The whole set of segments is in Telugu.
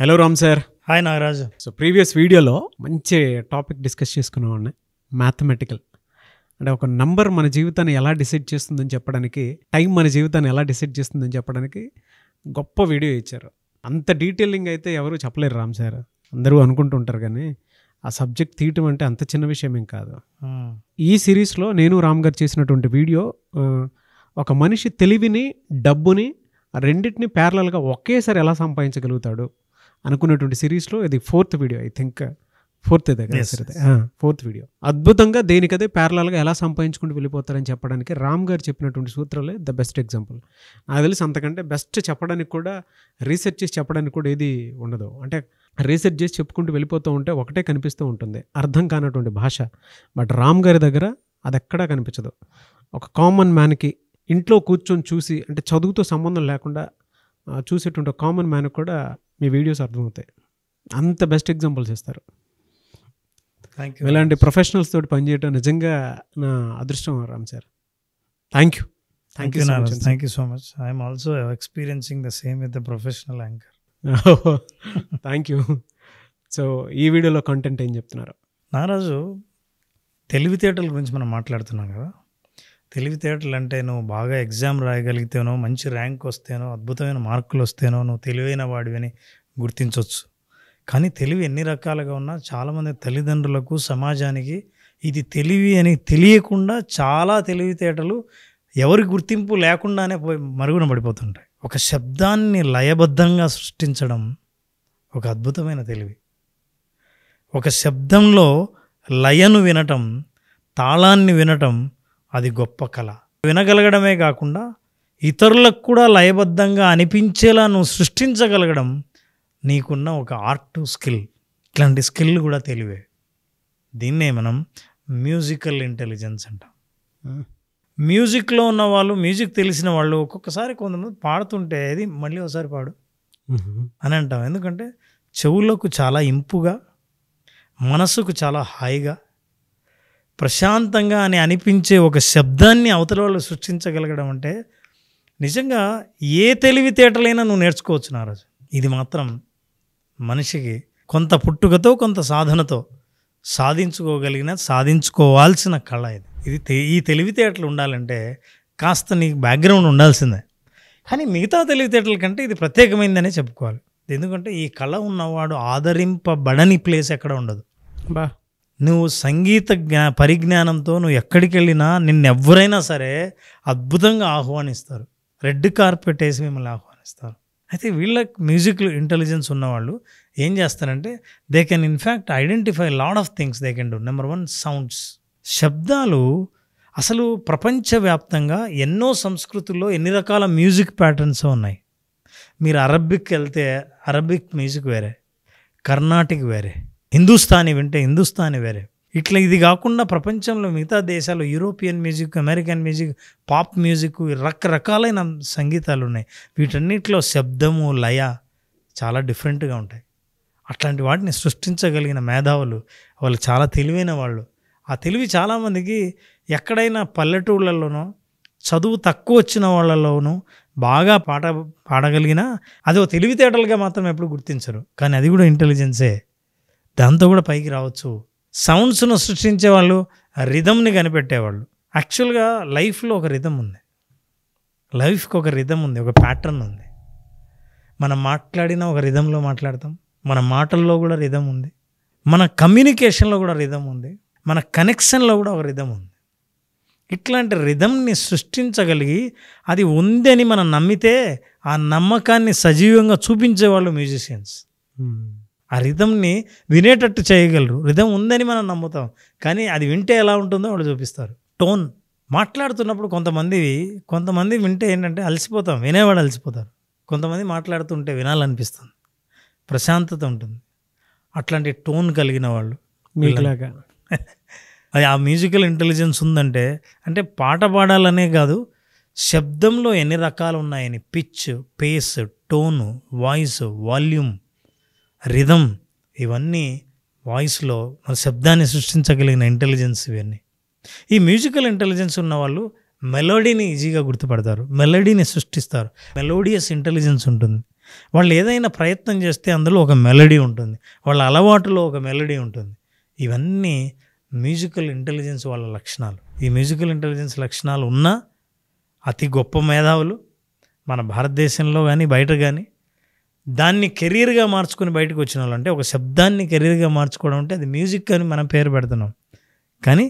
Hello Ram sir hi Nagaraj so previous వీడియోలో మంచి టాపిక్ డిస్కస్ చేసుకున్నామండి మ్యాథమెటికల్ అంటే ఒక నంబర్ మన జీవితాన్ని ఎలా డిసైడ్ చేస్తుందని చెప్పడానికి టైం మన జీవితాన్ని ఎలా డిసైడ్ చేస్తుందని చెప్పడానికి గొప్ప వీడియో ఇచ్చారు అంత డీటెయిలింగ్ అయితే ఎవరు చెప్పలేరు రామ్ సార్ అందరూ అనుకుంటుంటారు కానీ ఆ సబ్జెక్ట్ తీయటం అంటే అంత చిన్న విషయం ఏం కాదు ఈ సిరీస్లో నేను రామ్ గారు చేసినటువంటి వీడియో ఒక మనిషి తెలివిని డబ్బుని రెండింటిని ప్యారలల్గా ఒకేసారి ఎలా సంపాదించగలుగుతాడు అనుకున్నటువంటి సిరీస్లో ఇది fourth video I think fourth దగ్గర ఫోర్త్ వీడియో అద్భుతంగా దేనికదే ప్యారలాల్గా ఎలా సంపాదించుకుంటూ వెళ్ళిపోతారని చెప్పడానికి రామ్ గారు చెప్పినటువంటి సూత్రాలే ద బెస్ట్ ఎగ్జాంపుల్ నాకు తెలిసి అంతకంటే బెస్ట్ చెప్పడానికి కూడా రీసెర్చ్ చేసి చెప్పడానికి కూడా ఏది ఉండదు అంటే రీసెర్చ్ చేసి చెప్పుకుంటూ వెళ్ళిపోతూ ఉంటే ఒకటే కనిపిస్తూ ఉంటుంది అర్థం కానటువంటి భాష బట్ రామ్ గారి దగ్గర అది ఎక్కడా కనిపించదు ఒక కామన్ మ్యాన్కి ఇంట్లో కూర్చొని చూసి అంటే చదువుతో సంబంధం లేకుండా చూసేటువంటి కామన్ మ్యాన్ కూడా మీ వీడియోస్ అర్థమవుతాయి అంత బెస్ట్ ఎగ్జాంపుల్స్ ఇస్తారు థ్యాంక్ యూ ఇలాంటి ప్రొఫెషనల్స్ తోటి పనిచేయడం నిజంగా నా అదృష్టం Ram sir thank you thank you Naraj thank you so much I'm also experiencing the same with the professional anchor thank you so ఈ వీడియోలో కంటెంట్ ఏం చెప్తున్నారు నారాజు తెలివితేటల గురించి మనం మాట్లాడుతున్నాం కదా తెలివితేటలు అంటే నువ్వు బాగా ఎగ్జామ్ రాయగలిగితేనో మంచి ర్యాంక్ వస్తేనో అద్భుతమైన మార్కులు వస్తేనో నువ్వు తెలివైన వాడివని గుర్తించవచ్చు కానీ తెలివి ఎన్ని రకాలుగా ఉన్నా చాలామంది తల్లిదండ్రులకు సమాజానికి ఇది తెలివి అని తెలియకుండా చాలా తెలివితేటలు ఎవరి గుర్తింపు లేకుండానే పోయి మరుగున పడిపోతుంటాయి ఒక శబ్దాన్ని లయబద్ధంగా సృష్టించడం ఒక అద్భుతమైన తెలివి ఒక శబ్దంలో లయను వినటం తాళాన్ని వినటం అది గొప్ప కళ వినగలగడమే కాకుండా ఇతరులకు కూడా లయబద్ధంగా అనిపించేలా నువ్వు సృష్టించగలగడం నీకున్న ఒక ఆర్ట్ స్కిల్ ఇట్లాంటి స్కిల్ కూడా తెలివే దీన్నే మనం మ్యూజికల్ ఇంటెలిజెన్స్ అంటాం మ్యూజిక్లో ఉన్న వాళ్ళు మ్యూజిక్ తెలిసిన వాళ్ళు ఒక్కొక్కసారి కొంతమంది పాడుతుంటే అది మళ్ళీ ఒకసారి పాడు అని అంటాం ఎందుకంటే చెవులకు చాలా ఇంపుగా మనసుకు చాలా హాయిగా ప్రశాంతంగా అని అనిపించే ఒక శబ్దాన్ని అవతల వాళ్ళు సృష్టించగలగడం అంటే నిజంగా ఏ తెలివితేటలైనా నువ్వు నేర్చుకోవచ్చు నారాజు ఇది మాత్రం మనిషికి కొంత పుట్టుకతో కొంత సాధనతో సాధించుకోగలిగిన సాధించుకోవాల్సిన కళ ఇది ఇది ఈ తెలివితేటలు ఉండాలంటే కాస్త నీకు బ్యాక్గ్రౌండ్ ఉండాల్సిందే కానీ మిగతా తెలివితేటల కంటే ఇది ప్రత్యేకమైందనే చెప్పుకోవాలి ఎందుకంటే ఈ కళ ఉన్నవాడు ఆదరింపబడని ప్లేస్ ఎక్కడ ఉండదు బా నువ్వు సంగీత జ్ఞా పరిజ్ఞానంతో నువ్వు ఎక్కడికి వెళ్ళినా నిన్నెవరైనా సరే అద్భుతంగా ఆహ్వానిస్తారు రెడ్ కార్పెట్ వేసి మిమ్మల్ని ఆహ్వానిస్తారు అయితే వీళ్ళకి మ్యూజిక్ ఇంటెలిజెన్స్ ఉన్నవాళ్ళు ఏం చేస్తారంటే they can in fact identify lot of things they can do number one sounds శబ్దాలు అసలు ప్రపంచవ్యాప్తంగా ఎన్నో సంస్కృతుల్లో ఎన్ని రకాల మ్యూజిక్ ప్యాటర్న్స్ ఉన్నాయి మీరు అరబిక్ వెళ్తే అరబిక్ మ్యూజిక్ వేరే కర్ణాటిక్ వేరే హిందుస్థానీ వింటే హిందుస్థానీ వేరే ఇట్లా ఇది కాకుండా ప్రపంచంలో మిగతా దేశాలు European music American music pop music రకరకాలైన సంగీతాలు ఉన్నాయి వీటన్నిటిలో శబ్దము లయ చాలా డిఫరెంట్గా ఉంటాయి అట్లాంటి వాటిని సృష్టించగలిగిన మేధావులు వాళ్ళు చాలా తెలివైన వాళ్ళు ఆ తెలివి చాలామందికి ఎక్కడైనా పల్లెటూళ్ళలోనో చదువు తక్కువ వచ్చిన వాళ్ళలోనూ బాగా పాట పాడగలిగినా అది తెలివితేటలుగా మాత్రం ఎప్పుడు గుర్తించరు కానీ అది కూడా ఇంటెలిజెన్సే దాంతో కూడా పైకి రావచ్చు సౌండ్స్ను సృష్టించే వాళ్ళు రిధమ్ని కనిపెట్టేవాళ్ళు యాక్చువల్గా లైఫ్లో ఒక రిధమ్ ఉంది లైఫ్కి ఒక రిధమ్ ఉంది ఒక ప్యాటర్న్ ఉంది మనం మాట్లాడిన ఒక రిధంలో మాట్లాడతాం మన మాటల్లో కూడా రిధం ఉంది మన కమ్యూనికేషన్లో కూడా రిధం ఉంది మన కనెక్షన్లో కూడా ఒక రిధం ఉంది ఇట్లాంటి రిధంని సృష్టించగలిగి అది ఉందని మనం నమ్మితే ఆ నమ్మకాన్ని సజీవంగా చూపించేవాళ్ళు మ్యూజిషియన్స్ ఆ రిధంని వినేటట్టు చేయగలరు రిధం ఉందని మనం నమ్ముతాం కానీ అది వింటే ఎలా ఉంటుందో వాళ్ళు చూపిస్తారు టోన్ మాట్లాడుతున్నప్పుడు కొంతమంది కొంతమంది వింటే ఏంటంటే అలసిపోతాం వినేవాడు అలసిపోతారు కొంతమంది మాట్లాడుతుంటే వినాలనిపిస్తుంది ప్రశాంతత ఉంటుంది అట్లాంటి టోన్ కలిగిన వాళ్ళు మీలాగా అది ఆ మ్యూజికల్ ఇంటెలిజెన్స్ ఉందంటే అంటే పాట పాడాలనే కాదు శబ్దంలో ఎన్ని రకాలు ఉన్నాయని pitch pace tone voice volume rhythm ఇవన్నీ వాయిస్లో మన శబ్దాన్ని సృష్టించగలిగిన ఇంటెలిజెన్స్ ఇవన్నీ ఈ మ్యూజికల్ ఇంటెలిజెన్స్ ఉన్న వాళ్ళు మెలోడీని ఈజీగా గుర్తుపడతారు మెలోడీని సృష్టిస్తారు మెలోడియస్ ఇంటెలిజెన్స్ ఉంటుంది వాళ్ళు ఏదైనా ప్రయత్నం చేస్తే అందులో ఒక మెలడీ ఉంటుంది వాళ్ళ అలవాటులో ఒక మెలడీ ఉంటుంది ఇవన్నీ మ్యూజికల్ ఇంటెలిజెన్స్ వాళ్ళ లక్షణాలు ఈ మ్యూజికల్ ఇంటెలిజెన్స్ లక్షణాలు ఉన్నా అతి గొప్ప మేధావులు మన భారతదేశంలో కానీ బయట కానీ దాన్ని కెరీర్గా మార్చుకుని బయటకు వచ్చిన వాళ్ళు అంటే ఒక శబ్దాన్ని కెరీర్గా మార్చుకోవడం అంటే అది మ్యూజిక్ అని మనం పేరు పెడుతున్నాం కానీ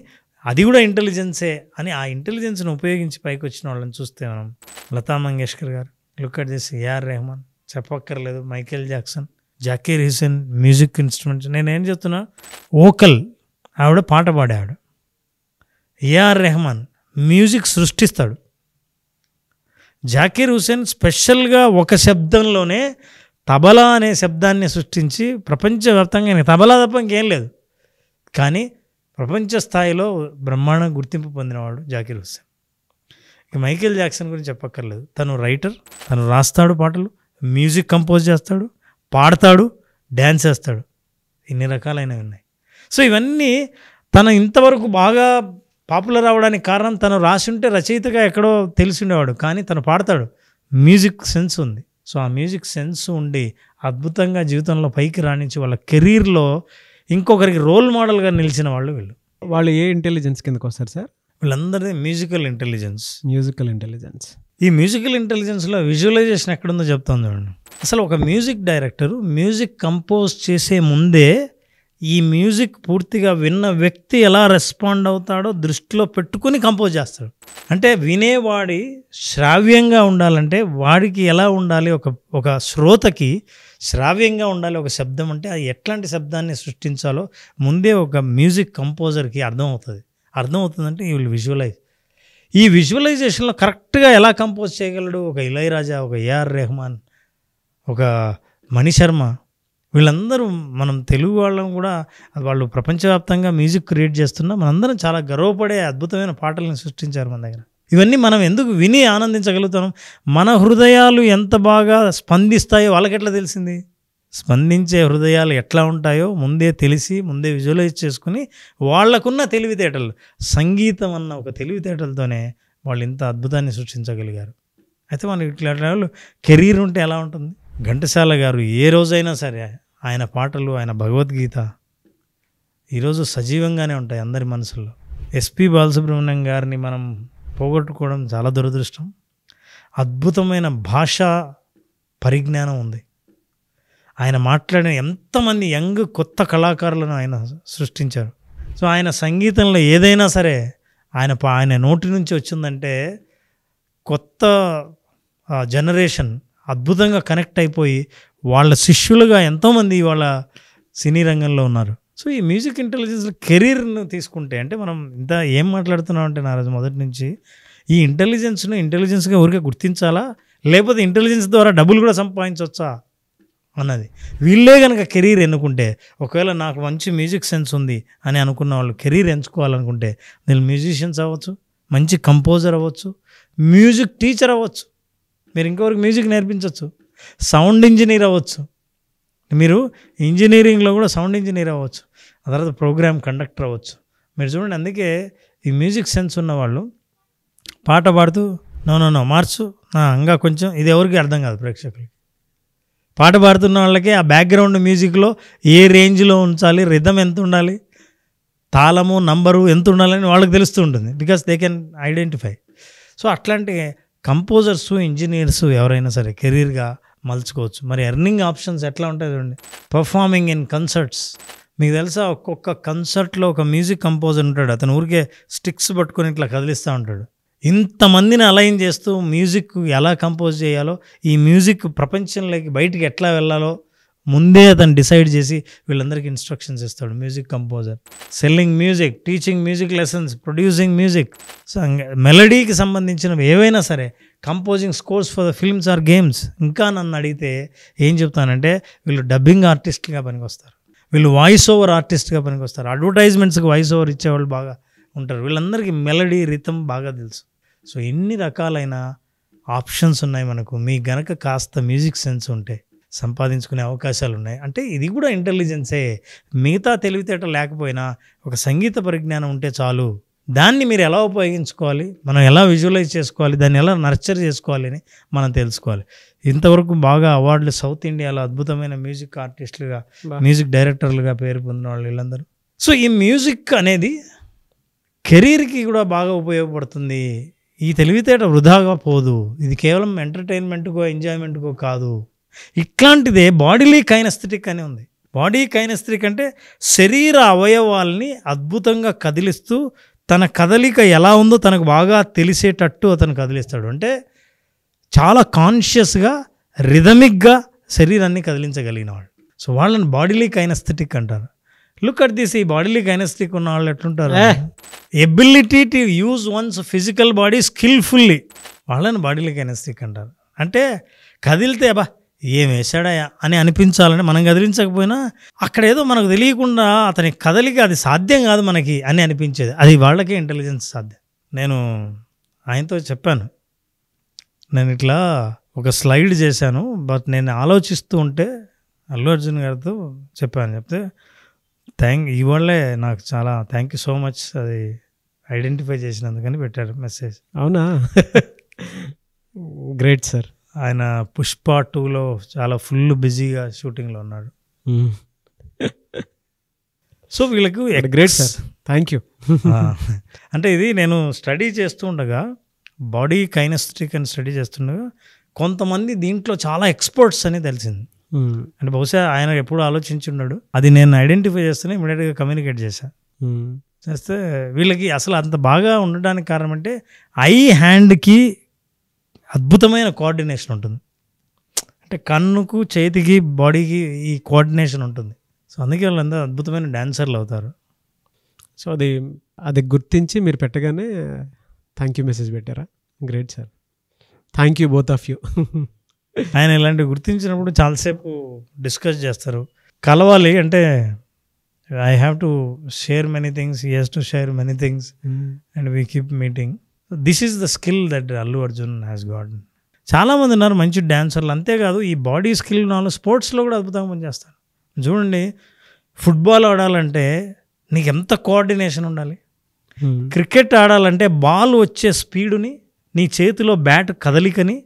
అది కూడా ఇంటెలిజెన్సే అని ఆ ఇంటెలిజెన్స్ను ఉపయోగించి పైకి వచ్చిన వాళ్ళని చూస్తే మనం లతా మంగేష్కర్ గారు లుక్కట్ చేసి ఏఆర్ రెహమాన్ చెప్పక్కర్లేదు Michael Jackson Zakir Hussain music instruments నేనేం చెప్తున్నా ఓకల్ ఆవిడ పాట పాడేవాడు ఏఆర్ రెహమాన్ మ్యూజిక్ సృష్టిస్తాడు జాకీర్ హుసేన్ స్పెషల్గా ఒక శబ్దంలోనే తబలా అనే శబ్దాన్ని సృష్టించి ప్రపంచవ్యాప్తంగా తబలా తప్ప ఇంకేం లేదు కానీ ప్రపంచ స్థాయిలో బ్రహ్మాండం గుర్తింపు పొందినవాడు జాకిర్ హుస్సేన్ ఇక మైకేల్ జాక్సన్ గురించి చెప్పక్కర్లేదు తను రైటర్ తను రాస్తాడు పాటలు మ్యూజిక్ కంపోజ్ చేస్తాడు పాడతాడు డ్యాన్స్ వేస్తాడు ఇన్ని రకాలైనవి ఉన్నాయి సో ఇవన్నీ తన ఇంతవరకు బాగా పాపులర్ అవడానికి కారణం తను రాసి ఉంటే రచయితగా ఎక్కడో తెలిసి ఉండేవాడు కానీ తను పాడతాడు మ్యూజిక్ సెన్స్ ఉంది సో ఆ మ్యూజిక్ సెన్స్ ఉండి అద్భుతంగా జీవితంలో పైకి రాణించి వాళ్ళ కెరీర్లో ఇంకొకరికి రోల్ మోడల్గా నిలిచిన వాళ్ళు వీళ్ళు వాళ్ళు ఏ ఇంటెలిజెన్స్ కిందకు వస్తారు సార్ వీళ్ళందరిది మ్యూజికల్ ఇంటెలిజెన్స్ మ్యూజికల్ ఇంటెలిజెన్స్ ఈ మ్యూజికల్ ఇంటెలిజెన్స్లో విజువలైజేషన్ ఎక్కడుందో చెప్తాను చూడండి అసలు ఒక మ్యూజిక్ డైరెక్టర్ మ్యూజిక్ కంపోజ్ చేసే ముందే ఈ మ్యూజిక్ పూర్తిగా విన్న వ్యక్తి ఎలా రెస్పాండ్ అవుతాడో దృష్టిలో పెట్టుకుని కంపోజ్ చేస్తాడు అంటే వినేవాడి శ్రావ్యంగా ఉండాలంటే వాడికి ఎలా ఉండాలి ఒక ఒక శ్రోతకి శ్రావ్యంగా ఉండాలి ఒక శబ్దం అంటే అది ఎట్లాంటి శబ్దాన్ని సృష్టించాలో ముందే ఒక మ్యూజిక్ కంపోజర్కి అర్థమవుతుంది అర్థమవుతుందంటే ఈ విల్ విజువలైజ్ ఈ విజువలైజేషన్లో కరెక్ట్గా ఎలా కంపోజ్ చేయగలడు ఒక ఇళయరాజా ఒక ఏఆర్ రెహమాన్ ఒక మణిశర్మ వీళ్ళందరూ మనం తెలుగు వాళ్ళం కూడా వాళ్ళు ప్రపంచవ్యాప్తంగా మ్యూజిక్ క్రియేట్ చేస్తున్న మనందరం చాలా గర్వపడే అద్భుతమైన పాటలను సృష్టించారు మన దగ్గర ఇవన్నీ మనం ఎందుకు విని ఆనందించగలుగుతాం మన హృదయాలు ఎంత బాగా స్పందిస్తాయో వాళ్ళకి ఎట్లా తెలిసింది స్పందించే హృదయాలు ఎట్లా ఉంటాయో ముందే తెలిసి ముందే విజువలైజ్ చేసుకుని వాళ్లకున్న తెలివితేటలు సంగీతం అన్న ఒక తెలివితేటలతోనే వాళ్ళు ఇంత అద్భుతాన్ని సృష్టించగలిగారు అయితే మనకి ఇట్లా కెరీర్ ఉంటే ఎలా ఉంటుంది ఘంటసాల గారు ఏ రోజైనా సరే ఆయన పాటలు ఆయన భగవద్గీత ఈరోజు సజీవంగానే ఉంటాయి అందరి మనసుల్లో ఎస్పి బాలసుబ్రహ్మణ్యం గారిని మనం పోగొట్టుకోవడం చాలా దురదృష్టం అద్భుతమైన భాషా పరిజ్ఞానం ఉంది ఆయన మాట్లాడిన ఎంతమంది యంగ్ కొత్త కళాకారులను ఆయన సృష్టించారు సో ఆయన సంగీతంలో ఏదైనా సరే ఆయన ఆయన నోటి నుంచి వచ్చిందంటే కొత్త జనరేషన్ అద్భుతంగా కనెక్ట్ అయిపోయి వాళ్ళ శిష్యులుగా ఎంతోమంది ఇవాళ సినీ రంగంలో ఉన్నారు సో ఈ మ్యూజిక్ ఇంటెలిజెన్స్ కెరీర్ను తీసుకుంటే అంటే మనం ఇంత ఏం మాట్లాడుతున్నాం అంటే నారాజు మొదటి నుంచి ఈ ఇంటెలిజెన్స్ను ఇంటెలిజెన్స్గా ఊరికే గుర్తించాలా లేకపోతే ఇంటెలిజెన్స్ ద్వారా డబ్బులు కూడా సంపాదించవచ్చా అన్నది వీళ్ళే కనుక కెరీర్ ఎన్నుకుంటే ఒకవేళ నాకు మంచి మ్యూజిక్ సెన్స్ ఉంది అని అనుకున్న వాళ్ళు కెరీర్ ఎంచుకోవాలనుకుంటే వీళ్ళు మ్యూజిషియన్స్ అవ్వచ్చు మంచి కంపోజర్ అవ్వచ్చు మ్యూజిక్ టీచర్ అవ్వచ్చు మీరు ఇంకొకరికి మ్యూజిక్ నేర్పించవచ్చు సౌండ్ ఇంజనీర్ అవ్వచ్చు మీరు ఇంజనీరింగ్లో కూడా సౌండ్ ఇంజనీర్ అవ్వచ్చు ఆ తర్వాత ప్రోగ్రామ్ కండక్టర్ అవ్వచ్చు మీరు చూడండి అందుకే ఈ మ్యూజిక్ సెన్స్ ఉన్నవాళ్ళు పాట పాడుతూ నో నో నో మార్చు ఇంకా కొంచెం ఇది ఎవరికి అర్థం కాదు ప్రేక్షకులు పాట పాడుతున్న వాళ్ళకి ఆ బ్యాక్గ్రౌండ్ మ్యూజిక్లో ఏ రేంజ్లో ఉంచాలి రిధం ఎంత ఉండాలి తాళము నంబరు ఎంత ఉండాలని వాళ్ళకి తెలుస్తూ ఉంటుంది because they can identify so అట్లాంటి కంపోజర్స్ ఇంజనీర్స్ ఎవరైనా సరే కెరీర్గా మలుచుకోవచ్చు మరి ఎర్నింగ్ ఆప్షన్స్ ఎట్లా ఉంటాయి చూడండి పర్ఫార్మింగ్ ఇన్ కన్సర్ట్స్ మీకు తెలుసా ఒక్కొక్క కన్సర్ట్లో ఒక మ్యూజిక్ కంపోజర్ ఉంటాడు అతను ఊరికే స్టిక్స్ పట్టుకొని ఇట్లా కదిలిస్తూ ఉంటాడు ఇంతమందిని అలైన్ చేస్తూ మ్యూజిక్ ఎలా కంపోజ్ చేయాలో ఈ మ్యూజిక్ ప్రపంచంలోకి బయటికి ఎట్లా వెళ్ళాలో ముందే అతను డిసైడ్ చేసి వీళ్ళందరికీ ఇన్స్ట్రక్షన్స్ ఇస్తాడు music composer selling music teaching music lessons producing music మెలడీకి సంబంధించినవి ఏవైనా సరే composing scores for the films or games ఇంకా నన్ను అడిగితే ఏం చెప్తానంటే వీళ్ళు డబ్బింగ్ ఆర్టిస్ట్గా పనికొస్తారు వీళ్ళు వాయిస్ ఓవర్ ఆర్టిస్ట్గా పనికొస్తారు అడ్వర్టైజ్మెంట్స్కి వాయిస్ ఓవర్ ఇచ్చేవాళ్ళు బాగా ఉంటారు వీళ్ళందరికీ మెలడీ రితం బాగా తెలుసు సో ఎన్ని రకాలైన ఆప్షన్స్ ఉన్నాయి మనకు మీ గనక కాస్త మ్యూజిక్ సెన్స్ ఉంటే సంపాదించుకునే అవకాశాలు ఉన్నాయి అంటే ఇది కూడా ఇంటెలిజెన్సే మిగతా తెలివితేట లేకపోయినా ఒక సంగీత పరిజ్ఞానం ఉంటే చాలు దాన్ని మీరు ఎలా ఉపయోగించుకోవాలి మనం ఎలా విజువలైజ్ చేసుకోవాలి దాన్ని ఎలా నర్చర్ చేసుకోవాలి అని మనం తెలుసుకోవాలి ఇంతవరకు బాగా అవార్డులు సౌత్ ఇండియాలో అద్భుతమైన మ్యూజిక్ ఆర్టిస్టులుగా మ్యూజిక్ డైరెక్టర్లుగా పేరు పొందిన వాళ్ళు వీళ్ళందరూ సో ఈ మ్యూజిక్ అనేది కెరీర్కి కూడా బాగా ఉపయోగపడుతుంది ఈ తెలివితేట వృధాగా పోదు ఇది కేవలం ఎంటర్టైన్మెంట్కో ఎంజాయ్మెంట్కో కాదు ఇట్లాంటిదే బాడీలీ కైనస్థిటిక్ అని ఉంది బాడీ కైనస్థిటిక్ అంటే శరీర అవయవాల్ని అద్భుతంగా కదిలిస్తూ తన కదలిక ఎలా ఉందో తనకు బాగా తెలిసేటట్టు అతను కదిలిస్తాడు అంటే చాలా కాన్షియస్గా రిథమిక్గా శరీరాన్ని కదిలించగలిగిన వాళ్ళు సో వాళ్ళని బాడీలీ కైనస్థిటిక్ అంటారు లుక్ అట్ దిస్ ఈ బాడీలీ కైనస్థిటిక్ ఉన్న వాళ్ళు ఎట్లుంటారు ability to use one's physical body skilfully వాళ్ళని బాడీలీ కైనస్థిక్ అంటారు అంటే కదిలితే బా ఏం వేశాడా అని అనిపించాలని మనం కదిలించకపోయినా అక్కడ ఏదో మనకు తెలియకుండా అతని కదలిక అది సాధ్యం కాదు మనకి అని అనిపించేది అది వాళ్ళకే ఇంటెలిజెన్స్ సాధ్యం నేను ఆయనతో చెప్పాను నేను ఇట్లా ఒక స్లైడ్ చేశాను బట్ నేను ఆలోచిస్తూ ఉంటే అల్లు అర్జున్ గారితో చెప్పాను చెప్తే థ్యాంక్ ఇవాళ్ళే నాకు చాలా థ్యాంక్ యూ సో మచ్ అది ఐడెంటిఫై చేసినందుకని పెట్టారు మెసేజ్ అవునా గ్రేట్ సార్ ఆయన పుష్ప టూలో చాలా ఫుల్ బిజీగా షూటింగ్లో ఉన్నాడు సో వీళ్ళకు గ్రేట్ సార్ థ్యాంక్ యూ అంటే ఇది నేను స్టడీ చేస్తూ ఉండగా బాడీ కైనెస్టిక్ అని స్టడీ చేస్తుండగా కొంతమంది దీంట్లో చాలా ఎక్స్పర్ట్స్ అని తెలిసింది అంటే బహుశా ఆయన ఎప్పుడు ఆలోచించి ఉన్నాడు అది నేను ఐడెంటిఫై చేస్తూనే ఇమీడియట్గా కమ్యూనికేట్ చేశాను చేస్తే వీళ్ళకి అసలు అంత బాగా ఉండడానికి కారణం అంటే ఐ హ్యాండ్కి అద్భుతమైన కోఆర్డినేషన్ ఉంటుంది అంటే కన్నుకు చేతికి బాడీకి ఈ కోఆర్డినేషన్ ఉంటుంది సో అందుకే వాళ్ళందరూ అద్భుతమైన డాన్సర్లు అవుతారు సో అది అది గుర్తించి మీరు పెట్టగానే థ్యాంక్ యూ మెసేజ్ పెట్టారా great sir thank you both of you ఆయన ఇలాంటివి గుర్తించినప్పుడు చాలాసేపు డిస్కస్ చేస్తారు కలవాలి అంటే I have to share many things he has to share many things and we keep meeting this is the skill that Allu Arjun has got చాలామంది ఉన్నారు మంచి డ్యాన్సర్లు అంతేకాదు ఈ బాడీ స్కిల్ వాళ్ళు స్పోర్ట్స్లో కూడా అద్భుతంగా పనిచేస్తారు చూడండి ఫుట్బాల్ ఆడాలంటే నీకు ఎంత కోఆర్డినేషన్ ఉండాలి hmm. క్రికెట్ ఆడాలంటే బాల్ వచ్చే స్పీడుని నీ చేతిలో బ్యాట్ కదలికని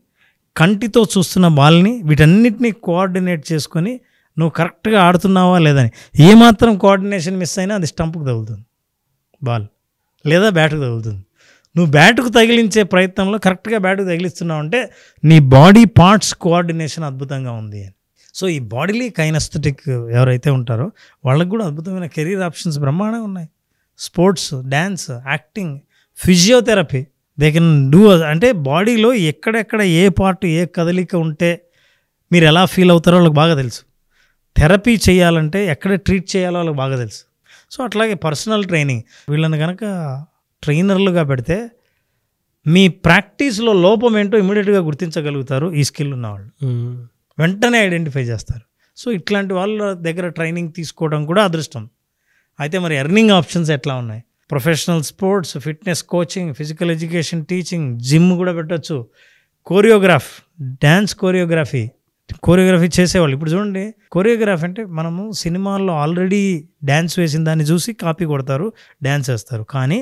కంటితో చూస్తున్న బాల్ని వీటన్నిటినీ కోఆర్డినేట్ చేసుకొని నువ్వు కరెక్ట్గా ఆడుతున్నావా లేదని ఏమాత్రం కోఆర్డినేషన్ మిస్ అయినా అది స్టంప్కి తగులుతుంది బాల్ లేదా బ్యాట్కి తగులుతుంది నువ్వు బ్యాట్కు తగిలించే ప్రయత్నంలో కరెక్ట్గా బ్యాట్కు తగిలిస్తున్నావు అంటే నీ బాడీ పార్ట్స్ కోఆర్డినేషన్ అద్భుతంగా ఉంది అని సో ఈ బాడీలీ కైనస్థెటిక్ ఎవరైతే ఉంటారో వాళ్ళకు కూడా అద్భుతమైన కెరీర్ ఆప్షన్స్ బ్రహ్మాండంగా ఉన్నాయి sports dance acting physiotherapy they can do అంటే బాడీలో ఎక్కడెక్కడ ఏ పార్ట్ ఏ కదలిక ఉంటే మీరు ఎలా ఫీల్ అవుతారో వాళ్ళకి బాగా తెలుసు థెరపీ చేయాలంటే ఎక్కడ ట్రీట్ చేయాలో వాళ్ళకి బాగా తెలుసు సో అట్లాగే పర్సనల్ ట్రైనింగ్ వీళ్ళని కనుక ట్రైనర్లుగా పెడితే మీ ప్రాక్టీస్లో లోపం ఏంటో ఇమీడియట్గా గుర్తించగలుగుతారు ఈ స్కిల్ ఉన్నవాళ్ళు వెంటనే ఐడెంటిఫై చేస్తారు సో ఇట్లాంటి వాళ్ళ దగ్గర ట్రైనింగ్ తీసుకోవడం కూడా అదృష్టం అయితే మరి ఎర్నింగ్ ఆప్షన్స్ ఎట్లా ఉన్నాయి professional sports fitness coaching physical education teaching gym కూడా పెట్టచ్చు కోరియోగ్రాఫ్ డ్యాన్స్ కోరియోగ్రఫీ కోరియోగ్రఫీ చేసేవాళ్ళు ఇప్పుడు చూడండి కోరియోగ్రాఫ్ అంటే మనము సినిమాల్లో ఆల్రెడీ డ్యాన్స్ వేసిన దాన్ని చూసి కాపీ కొడతారు డ్యాన్స్ వేస్తారు కానీ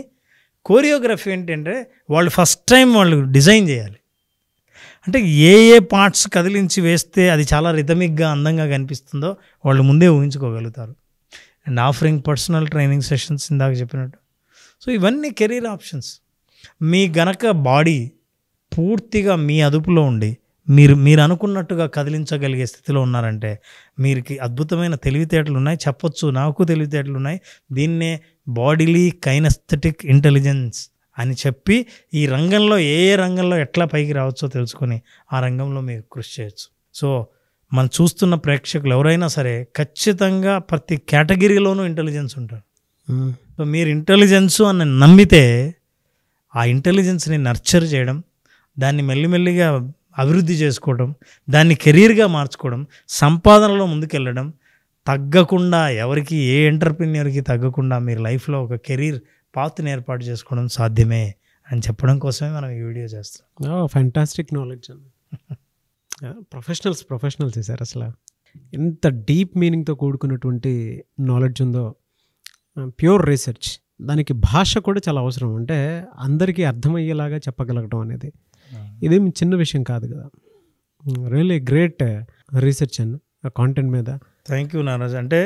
కోరియోగ్రఫీ ఏంటంటే వాళ్ళు ఫస్ట్ టైం వాళ్ళు డిజైన్ చేయాలి అంటే ఏ ఏ పార్ట్స్ కదిలించి వేస్తే అది చాలా రిథమిక్గా అందంగా కనిపిస్తుందో వాళ్ళు ముందే ఊహించుకోగలుగుతారు and offering personal training sessions ఇందాక చెప్పినట్టు సో ఇవన్నీ కెరీర్ ఆప్షన్స్ మీ గనక బాడీ పూర్తిగా మీ అదుపులో ఉండి మీరు మీరు అనుకున్నట్టుగా కదిలించగలిగే స్థితిలో ఉన్నారంటే మీరికి అద్భుతమైన తెలివితేటలు ఉన్నాయి చెప్పొచ్చు నాకు తెలివితేటలు ఉన్నాయి దీన్నే బాడీలీ కైనస్థెటిక్ ఇంటెలిజెన్స్ అని చెప్పి ఈ రంగంలో ఏ ఏ రంగంలో ఎట్లా పైకి రావచ్చో తెలుసుకొని ఆ రంగంలో మీరు కృషి చేయొచ్చు సో మనం చూస్తున్న ప్రేక్షకులు ఎవరైనా సరే ఖచ్చితంగా ప్రతి కేటగిరీలోనూ ఇంటెలిజెన్స్ ఉంటారు సో మీరు ఇంటెలిజెన్సు అని నమ్మితే ఆ ఇంటెలిజెన్స్ని నర్చర్ చేయడం దాన్ని మెల్లిమెల్లిగా అభివృద్ధి చేసుకోవడం దాన్ని కెరీర్గా మార్చుకోవడం సంపాదనలో ముందుకెళ్ళడం తగ్గకుండా ఎవరికి ఏ ఎంటర్ప్రీనియర్కి తగ్గకుండా మీరు లైఫ్లో ఒక కెరీర్ పాత్ని ఏర్పాటు చేసుకోవడం సాధ్యమే అని చెప్పడం కోసమే మనం ఈ వీడియో చేస్తాం ఫ్యాంటాస్టిక్ నాలెడ్జ్ అండి ప్రొఫెషనల్స్ ప్రొఫెషనల్స్ చేశారు అసలు ఎంత డీప్ మీనింగ్తో కూడుకున్నటువంటి నాలెడ్జ్ ఉందో ప్యూర్ రీసెర్చ్ దానికి భాష కూడా చాలా అవసరం అంటే అందరికీ అర్థమయ్యేలాగా చెప్పగలగడం అనేది ఇదేమి చిన్న విషయం కాదు కదా really great research and content మీద థ్యాంక్ యూ నారాజ్ అంటే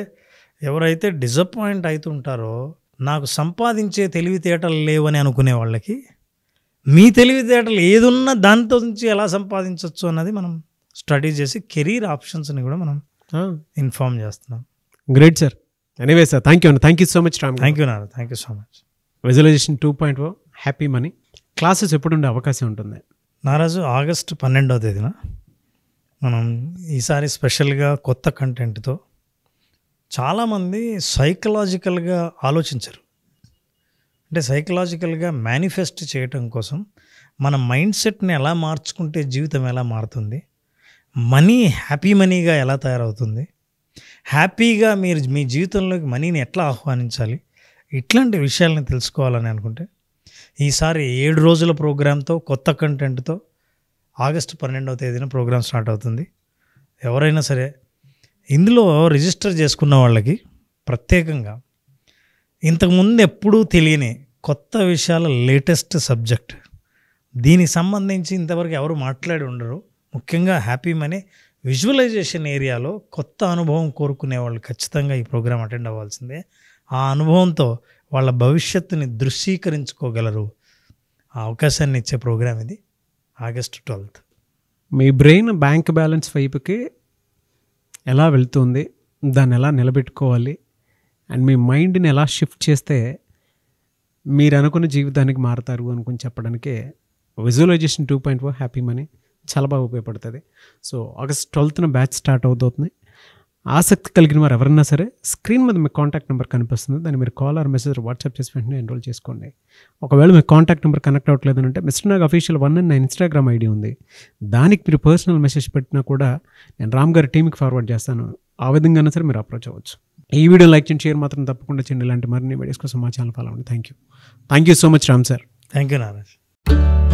ఎవరైతే డిసప్పాయింట్ అవుతుంటారో నాకు సంపాదించే తెలివితేటలు లేవని అనుకునే వాళ్ళకి మీ తెలివితేటలు ఏదున్నా దాంతో నుంచి ఎలా సంపాదించవచ్చు అన్నది మనం స్టడీ చేసి కెరీర్ ఆప్షన్స్ని కూడా మనం ఇన్ఫామ్ చేస్తున్నాం great sir anyway sir thank you thank you so much Ram thank you నాన్న thank you so much reservation two point four happy money classes ఎప్పుడు ఉండే అవకాశం ఉంటుంది నారాజు ఆగస్ట్ పన్నెండవ తేదీన మనం ఈసారి స్పెషల్గా కొత్త కంటెంట్తో చాలామంది సైకలాజికల్గా ఆలోచించరు అంటే సైకలాజికల్గా మేనిఫెస్ట్ చేయటం కోసం మన మైండ్ సెట్ని ఎలా మార్చుకుంటే జీవితం ఎలా మారుతుంది మనీ హ్యాపీ మనీగా ఎలా తయారవుతుంది హ్యాపీగా మీరు మీ జీవితంలోకి మనీని ఎట్లా ఆహ్వానించాలి ఇట్లాంటి విషయాలను తెలుసుకోవాలని అనుకుంటే ఈసారి ఏడు రోజుల ప్రోగ్రాంతో కొత్త కంటెంట్తో ఆగస్టు పన్నెండవ తేదీన ప్రోగ్రామ్ స్టార్ట్ అవుతుంది ఎవరైనా సరే ఇందులో రిజిస్టర్ చేసుకున్న వాళ్ళకి ప్రత్యేకంగా ఇంతకుముందు ఎప్పుడూ తెలియని కొత్త విషయాల లేటెస్ట్ సబ్జెక్ట్ దీనికి సంబంధించి ఇంతవరకు ఎవరు మాట్లాడి ఉండరు ముఖ్యంగా హ్యాపీ మనీ విజువలైజేషన్ ఏరియాలో కొత్త అనుభవం కోరుకునే వాళ్ళు ఖచ్చితంగా ఈ ప్రోగ్రాం అటెండ్ అవ్వాల్సిందే ఆ అనుభవంతో వాళ్ళ భవిష్యత్తుని దృశ్యీకరించుకోగలరు ఆ అవకాశాన్ని ఇచ్చే ప్రోగ్రాం ఇది ఆగస్ట్ ట్వెల్త్ మీ బ్రెయిన్ బ్యాంక్ బ్యాలెన్స్ వైపుకి ఎలా వెళ్తుంది దాన్ని ఎలా నిలబెట్టుకోవాలి అండ్ మీ మైండ్ని ఎలా షిఫ్ట్ చేస్తే మీరు అనుకున్న జీవితానికి మారుతారు అనుకుని చెప్పడానికి visualisation two point four happy money చాలా బాగా ఉపయోగపడుతుంది సో ఆగస్ట్ ట్వెల్త్న బ్యాచ్ స్టార్ట్ అవుతుంది ఆసక్తి కలిగిన వారు ఎవరన్నా సరే స్క్రీన్ మీద మీకు కాంటాక్ట్ నెంబర్ కనిపిస్తుంది దాన్ని మీరు కాల్ ఆర్ మెసేజ్ వాట్సాప్ చేసి వెంటనే ఎన్రోల్ చేసుకోండి ఒకవేళ మీకు కాంటాక్ట్ నెంబర్ కనెక్ట్ అవ్వట్లేదు అంటే మిస్టర్ నాగ్ అఫీషియల్ వన్ అని నా ఇన్స్టాగ్రామ్ ఐడి ఉంది దానికి మీరు పర్సనల్ మెసేజ్ పెట్టినా కూడా నేను రామ్ గారి టీంకి ఫార్వర్డ్ చేస్తాను ఆ విధంగా సరే మీరు అప్రోచ్ అవ్వచ్చు ఈ వీడియో లైక్ చేయండి షేర్ మాత్రం తప్పకుండా చేయండి ఇలాంటి మరిన్ని వీడియోస్ కోసం మా ఛానల్ ఫాలో అవ్వండి thank you thank you so much Ram sir thank you నారాజ్